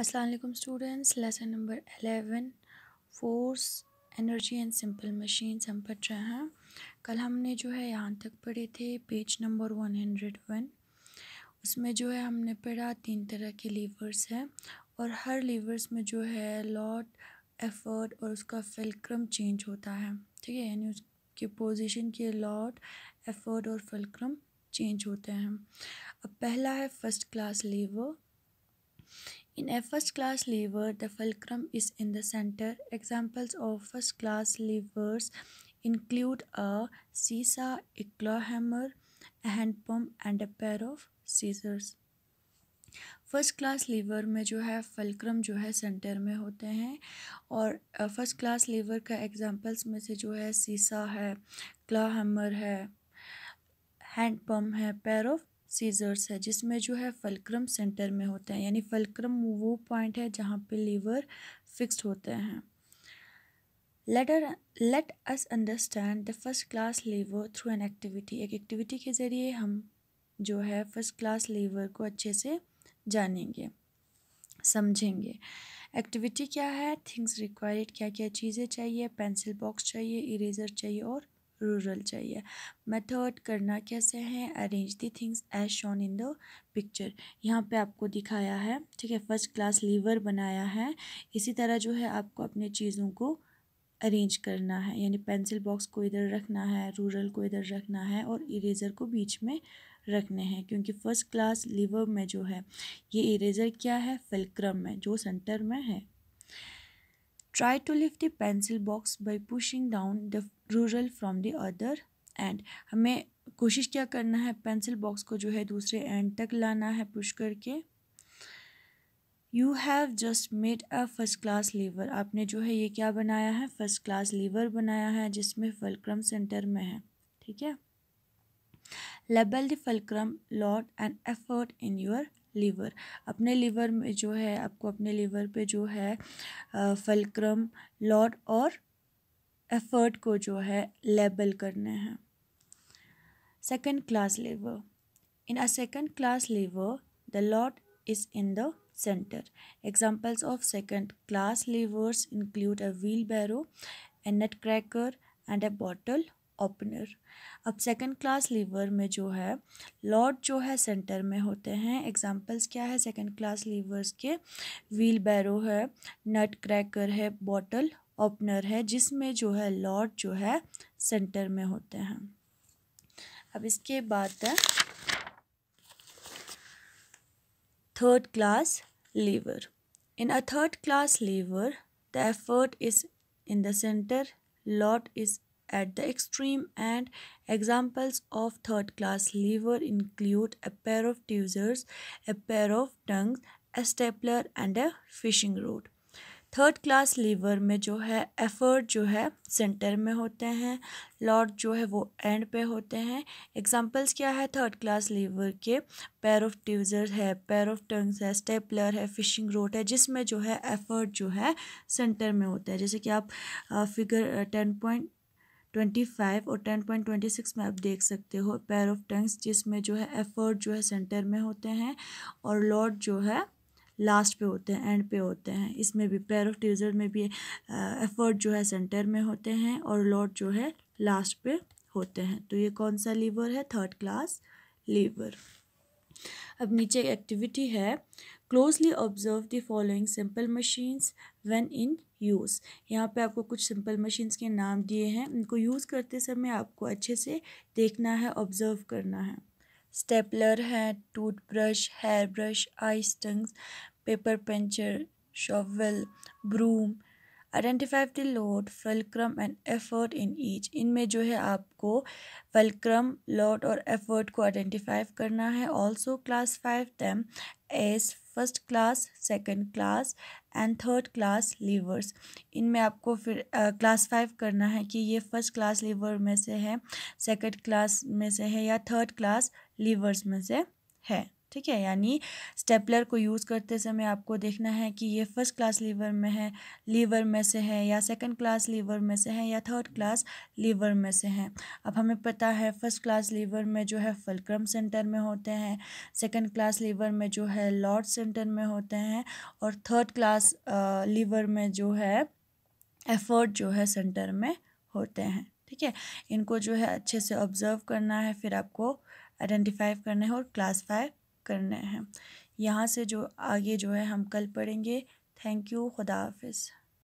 अस्सलाम वालेकुम students lesson number eleven force energy and simple machine हम पढ़ रहे हैं कल हमने जो है यहाँ तक पढ़े थे page number one hundred one उसमें जो है हमने पढ़ा तीन तरह के लीवर्स हैं और हर लीवर्स में जो है लॉट एफर्ट और उसका फिलक्रम चेंज होता है ठीक है यानी उसके पोजीशन के लॉट एफर्ट और फिलक्रम चेंज होते हैं अब पहला है first class lever In a first-class lever, the fulcrum is in the center. Examples of first-class levers include a seesaw, a claw hammer, a hand pump, and a pair of scissors. First class lever में जो है fulcrum जो है centre में होते हैं और first class lever का एग्जांपल्स में से जो है सीसा है क्ला हैमर है हैंड पम्प है पैर ऑफ सीजर्स है जिसमें जो है फलक्रम सेंटर में होते हैं यानी फलक्रम वो पॉइंट है जहाँ पे लीवर फिक्स्ड होते हैं later let us understand the first class lever through an activity एक एक्टिविटी के ज़रिए हम जो है फर्स्ट क्लास लीवर को अच्छे से जानेंगे समझेंगे एक्टिविटी क्या है थिंग्स रिक्वायर्ड क्या क्या चीज़ें चाहिए पेंसिल बॉक्स चाहिए इरेजर चाहिए और रूरल चाहिए मेथड करना कैसे है arrange the things as shown in the picture यहाँ पे आपको दिखाया है ठीक है फर्स्ट क्लास लीवर बनाया है इसी तरह जो है आपको अपने चीज़ों को अरेंज करना है यानी पेंसिल बॉक्स को इधर रखना है रूरल को इधर रखना है और इरेज़र को बीच में रखने हैं क्योंकि फ़र्स्ट क्लास लीवर में जो है ये इरेज़र क्या है फिलक्रम में जो सेंटर में है Try to lift the pencil box by pushing down the ruler from the other end हमें कोशिश क्या करना है पेंसिल बॉक्स को जो है दूसरे एंड तक लाना है पुश करके you have just made a first class lever आपने जो है ये क्या बनाया है फर्स्ट क्लास लीवर बनाया है जिसमें फलक्रम सेंटर में है ठीक है label the fulcrum load and effort in your lever अपने लीवर में जो है आपको अपने लीवर पे जो है फलक्रम लॉड और एफर्ट को जो है लेबल करने हैं second class lever in a second class lever the load is in the centre examples of second class levers include a wheelbarrow a nutcracker and a bottle opener अब second class lever में जो है lot जो है centre में होते हैं examples क्या है सेकंड क्लास लीवर्स के व्हील बैरो है नट क्रैकर है बॉटल ओपनर है जिसमें जो है लॉट जो है सेंटर में होते हैं अब इसके बाद है third class lever in a third class lever the effort is in the center lot at the extreme and examples of third class liver include a pair of tweezers, a pair of tongs a stapler and a fishing rod. Third class lever में जो है effort जो है centre में होते हैं Lord जो है वो एंड पे होते हैं एग्जांपल्स क्या है थर्ड क्लास लीवर के पैर ऑफ ट्यूजर है पैर ऑफ टंग्स है स्टेपलर है फिशिंग रोड है जिसमें जो है एफर्ट जो है सेंटर में होता है जैसे कि आप figure ten point twenty five और टेन पॉइंट ट्वेंटी सिक्स में आप देख सकते हो पैर ऑफ टंग्स जिसमें जो है एफर्ट जो है सेंटर में होते हैं और लॉर्ड जो है लास्ट पे होते हैं एंड पे होते हैं इसमें भी पैर ऑफ टीजर में भी एफर्ट जो है सेंटर में होते हैं और लॉर्ड जो है लास्ट पे होते हैं तो ये कौन सा लीवर है थर्ड क्लास लीवर अब नीचे एक एक्टिविटी है closely observe the following simple machines when in use यहाँ पे आपको कुछ सिंपल मशीन्स के नाम दिए हैं उनको यूज़ करते समय आपको अच्छे से देखना है ऑब्ज़र्व करना है स्टेपलर है toothbrush hairbrush ice tongs paper puncher shovel broom identify the load fulcrum and effort in each इनमें जो है आपको फलक्रम लोड और एफर्ट को आइडेंटिफाई करना है also classify them as first class second class and third class levers इनमें आपको फिर क्लास uh, करना है कि ये फर्स्ट क्लास लीवर में से है सेकेंड क्लास में से है या थर्ड क्लास लीवर्स में से है ठीक है यानी स्टेपलर को यूज़ करते समय आपको देखना है कि ये फर्स्ट क्लास लीवर में है लीवर में से है या सेकंड क्लास लीवर में से है या थर्ड क्लास लीवर में से है अब हमें पता है फर्स्ट क्लास लीवर में जो है फलक्रम सेंटर में होते हैं सेकंड क्लास लीवर में जो है लॉर्ड सेंटर में होते हैं और थर्ड क्लास लीवर में जो है एफर्ट जो है सेंटर में होते हैं ठीक है इनको जो है अच्छे से ऑब्ज़र्व करना है फिर आपको आइडेंटिफाई करना है और क्लासीफाई करने हैं यहाँ से जो आगे जो है हम कल पढ़ेंगे थैंक यू खुदा हाफिज़